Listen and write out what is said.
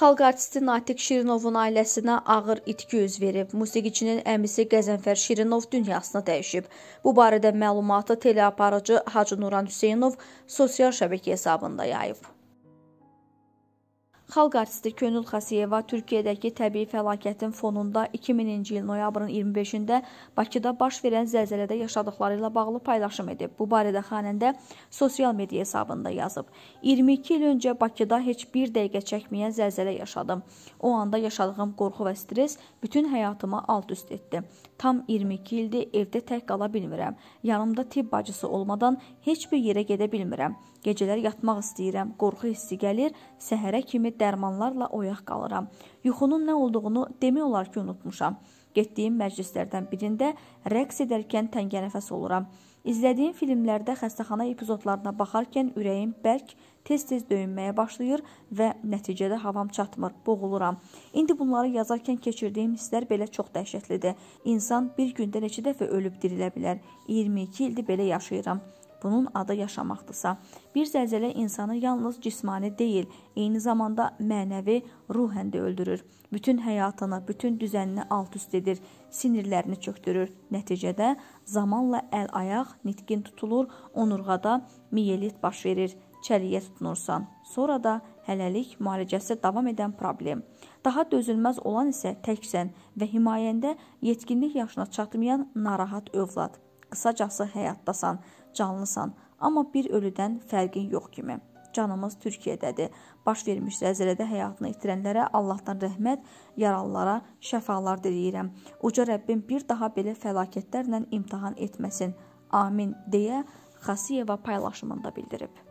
Xalq artisti Natiq Şirinovun ailəsinə ağır itki üz verib. Musiqiçinin əmisi Qəzənfər Şirinov dünyasını dəyişib. Bu barədə məlumatı teleaparıcı Hacı Nuran Hüseynov sosial şəbəkə hesabında yayıb. Xalq artisti Könül Xasiyeva Türkiyədəki təbii fəlakətin fonunda 2000-ci il noyabrın 25-də Bakıda baş verən zəlzələdə yaşadıqları ilə bağlı paylaşım edib. Bu barədə xanəndə sosial media hesabında yazıb. 22 il öncə Bakıda heç bir dəqiqə çəkməyən zəlzələ yaşadım. O anda yaşadığım qorxu və stres bütün həyatıma alt-üst etdi. Tam 22 ildir evdə tək qala bilmirəm. Yanımda tibb bacısı olmadan heç bir yerə gedə bilmirəm. Gecələr yatmaq istəyirəm, qorxu hissi gəlir, səhərə kimi dərmanlarla oyaq qalıram. Yuxunun nə olduğunu demək olar ki, unutmuşam. Getdiyim məclislərdən birində rəqs edərkən təngənəfəs oluram. İzlədiyim filmlərdə xəstəxana epizodlarına baxarkən ürəyim bərk, tez-tez döyünməyə başlayır və nəticədə havam çatmır, boğuluram. İndi bunları yazarkən keçirdiyim hisslər belə çox dəhşətlidir. İnsan bir gündə neçə dəfə ölüb dirilə bilər? 22 ildir belə yaşayıram bunun adı yaşamaqdırsa, bir zəlzələ insanı yalnız cismani deyil, eyni zamanda mənəvi, ruhən də öldürür. Bütün həyatını, bütün düzənini alt-üst edir, sinirlərini çökdürür. Nəticədə zamanla əl-ayaq nitqin tutulur, onurğada miyelit baş verir, çəliyə tutunursan. Sonra da hələlik müalicəsi davam edən problem. Daha dözülməz olan isə təksən və himayəndə yetkinlik yaşına çatmayan narahat övlad. Qısacası həyatdasan, canlısan, amma bir ölüdən fərqin yox kimi. Canımız Türkiyədədir. Baş vermiş zəlzələdə həyatını itirənlərə Allahdan rəhmət, yaralılara şəfalar diləyirəm. Uca Rəbbim bir daha belə fəlakətlərlə imtahan etməsin. Amin deyə Xasiyeva paylaşımında bildirib.